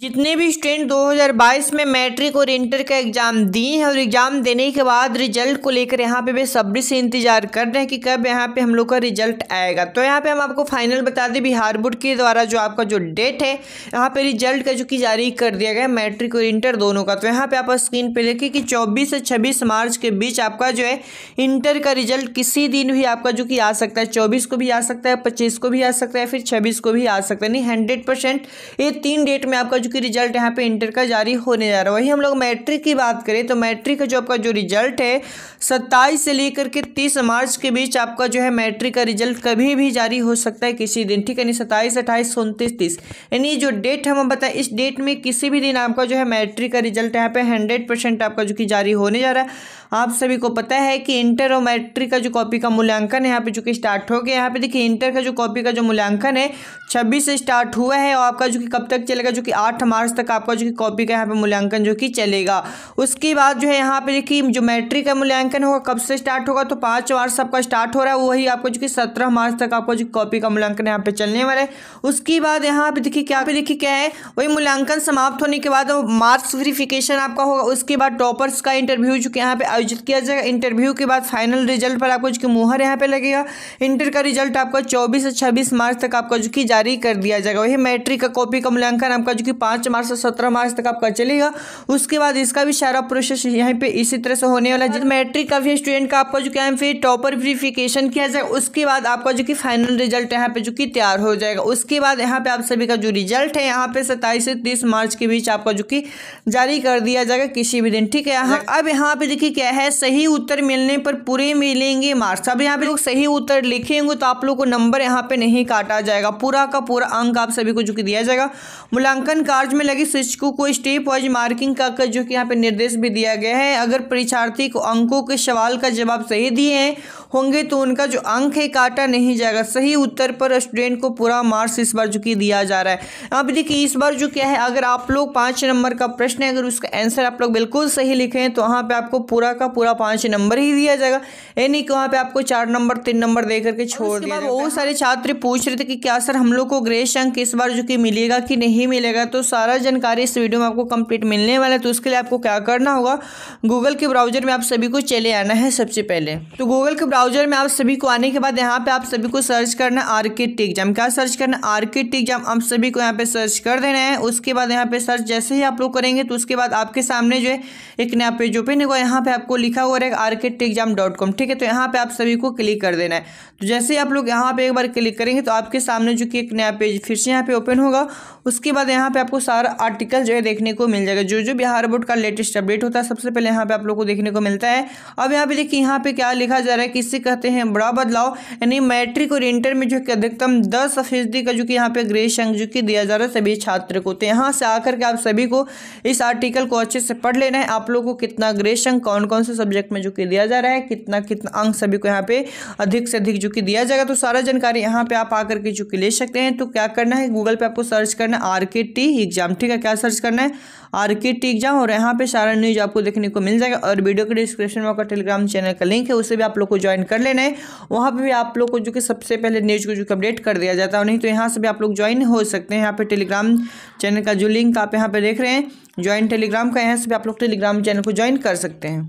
जितने भी स्टूडेंट 2022 में मैट्रिक और इंटर का एग्ज़ाम दिए हैं और एग्ज़ाम देने के बाद रिजल्ट को लेकर यहाँ पे बेसब्री से इंतजार कर रहे हैं कि कब यहाँ पे हम लोग का रिजल्ट आएगा तो यहाँ पे हम आपको फाइनल बता दें बिहार बोर्ड के द्वारा जो आपका जो डेट है यहाँ पे रिजल्ट का जो कि जारी कर दिया गया मैट्रिक और इंटर दोनों का तो यहाँ पर आप स्क्रीन पर देखिए कि चौबीस से छब्बीस मार्च के बीच आपका जो है इंटर का रिजल्ट किसी दिन भी आपका जो कि आ सकता है चौबीस को भी आ सकता है पच्चीस को भी आ सकता है फिर छब्बीस को भी आ सकता है नहीं हंड्रेड ये तीन डेट में आपका जो कि रिजल्ट यहाँ पे इंटर का जारी होने जा रहा है वहीं हम लोग मैट्रिक की बात करें तो मैट्रिक का जो आपका जो रिजल्ट है सत्ताईस से लेकर के तीस मार्च के बीच आपका जो है मैट्रिक का रिजल्ट कभी भी जारी हो सकता है किसी दिन ठीक है सत्ताईस अट्ठाईस उनतीस तीस यानी जो डेट हम बताएं इस डेट में किसी भी दिन आपका जो है मैट्रिक का रिजल्ट यहाँ पे हंड्रेड आपका जो कि जारी होने जा रहा है आप सभी को पता है कि इंटर और मैट्रिक का जो कॉपी का मूल्यांकन यहाँ पे जो कि स्टार्ट हो गया यहाँ पे देखिए इंटर का जो कॉपी का जो मूल्यांकन है छब्बीस से स्टार्ट हुआ है और आपका जो कि कब तक चलेगा जो कि आठ मार्च तक आपका जो कि कॉपी का यहाँ पे मूल्यांकन जो कि चलेगा उसके बाद जो है यहाँ पे देखिए जो मैट्रिक का मूल्यांकन होगा कब से स्टार्ट होगा तो पाँच मार्च आपका स्टार्ट हो रहा है वही आपको जो कि सत्रह मार्च तक आपको जो कॉपी का मूल्यांकन यहाँ पे चलने वाला है उसके बाद यहाँ पे देखिए क्या पे देखिए क्या है वही मूल्यांकन समाप्त होने के बाद मार्क्स वेरीफिकेशन आपका होगा उसके बाद टॉपर्स का इंटरव्यू जो कि यहाँ पे आयोजित किया जाएगा इंटरव्यू के बाद फाइनल रिजल्ट पर आपको जो कि मुहर यहाँ पे लगेगा इंटर का रिजल्ट आपका चौबीस से छब्बीस मार्च तक आपका जो कि जारी कर दिया जाएगा वही मैट्रिक का कॉपी का मूल्यांकन आपका जो कि पाँच मार्च से सत्रह मार्च तक आपका चलेगा उसके बाद इसका भी सारा प्रोसेस यहीं पे इसी तरह से होने वाला है जिस मैट्रिक का भी स्टूडेंट का आपका जो क्या है फिर टॉपर वेरीफिकेशन किया जाए उसके बाद आपका जो कि फाइनल रिजल्ट यहाँ पे जो कि तैयार हो जाएगा उसके बाद यहाँ पे आप सभी का जो रिजल्ट है यहाँ पे सत्ताईस से तीस मार्च के बीच आपका जो कि जारी कर दिया जाएगा किसी भी दिन ठीक है यहाँ अब यहाँ पे देखिए क्या है सही उत्तर मिलने पर पूरे मिलेंगे मार्क्स अब यहाँ पे लोग सही उत्तर लिखेंगे तो आप लोग को नंबर यहाँ पे नहीं काटा जाएगा पूरा का पूरा अंक आप सभी को जो कि दिया जाएगा मूल्यांकन का चार्ज में लगे शिक्षकों को स्टेप वाइज मार्किंग का कर जो कि यहाँ पे निर्देश भी दिया गया है अगर परीक्षार्थी को अंकों के सवाल का जवाब सही दिए होंगे तो उनका जो अंक है काटा नहीं जाएगा सही उत्तर पर स्टूडेंट को पूरा मार्क्स इस बार जो कि दिया जा रहा है यहाँ पे देखिए इस बार जो क्या है अगर आप लोग पाँच नंबर का प्रश्न है अगर उसका आंसर आप लोग बिल्कुल सही लिखें तो वहाँ पर आपको पूरा का पूरा पाँच नंबर ही दिया जाएगा यानी कि वहाँ पर आपको चार नंबर तीन नंबर दे करके छोड़ दिया बहुत सारे छात्र पूछ रहे थे कि क्या सर हम लोग को ग्रेस अंक इस बार जो कि मिलेगा कि नहीं मिलेगा तो सारा जानकारी इस वीडियो में आपको कंप्लीट मिलने वाला है तो उसके लिए आपको क्या करना होगा गूगल के ब्राउजर में आप सभी को चले आना है सबसे पहले तो गूगल के ब्राउजर में आप सभी को आने के बाद यहाँ पे आप सभी को सर्च करना है आर्किट एग्जाम क्या सर्च करना आर्किट एग्जाम आप सभी को यहाँ पे सर्च कर देना है उसके बाद यहाँ पे सर्च जैसे ही आप लोग करेंगे तो उसके बाद आपके सामने जो है एक नया पेज ओपन होगा यहाँ पे आपको लिखा हुआ रहेगा आर्किट एग्जाम डॉट कॉम ठीक है तो यहाँ पे आप सभी को क्लिक कर देना है तो जैसे ही आप लोग यहाँ पे एक बार क्लिक करेंगे तो आपके सामने जो कि एक नया पेज फिर से यहाँ पे ओपन होगा उसके बाद यहाँ पे आपको सारा आर्टिकल जो है देखने को मिल जाएगा जो जो बिहार बोर्ड का लेटेस्ट अपडेट होता है सबसे पहले यहाँ पे आप लोग को देखने को मिलता है अब यहाँ पे देखिए यहाँ पे क्या लिखा जा रहा है किससे कहते हैं बड़ा बदलाव यानी मैट्रिक और इंटर में जो अधिकतम दस फीसदी का जो कि यहाँ पे ग्रेस अंक जो कि दिया जा रहा है सभी छात्र को तो यहाँ से आकर के आप सभी को इस आर्टिकल को अच्छे से पढ़ लेना है आप लोग को कितना ग्रेस अंक कौन कौन से सब्जेक्ट में जो कि दिया जा रहा है कितना कितना अंक सभी को यहाँ पे अधिक से अधिक जो कि दिया जाएगा तो सारा जानकारी यहाँ पे आप आकर के जो कि ले सकते हैं तो क्या करना है गूगल पे आपको सर्च करना आर के टी एग्जाम ठीक है क्या सर्च करना है आर के टी एग्जाम और यहाँ पे सारा न्यूज आपको देखने को मिल जाएगा और वीडियो के डिस्क्रिप्शन में आपका टेलीग्राम चैनल का लिंक है उसे भी आप लोग को ज्वाइन कर लेना है वहाँ पर भी आप लोग को जो कि सबसे पहले न्यूज को जो कि अपडेट कर दिया जाता है नहीं तो यहाँ से भी आप लोग ज्वाइन हो सकते हैं यहाँ पे टेलीग्राम चैनल का जो लिंक आप यहाँ पे देख रहे हैं ज्वाइन टेलीग्राम का यहाँ से भी आप लोग टेलीग्राम चैनल को ज्वाइन कर सकते हैं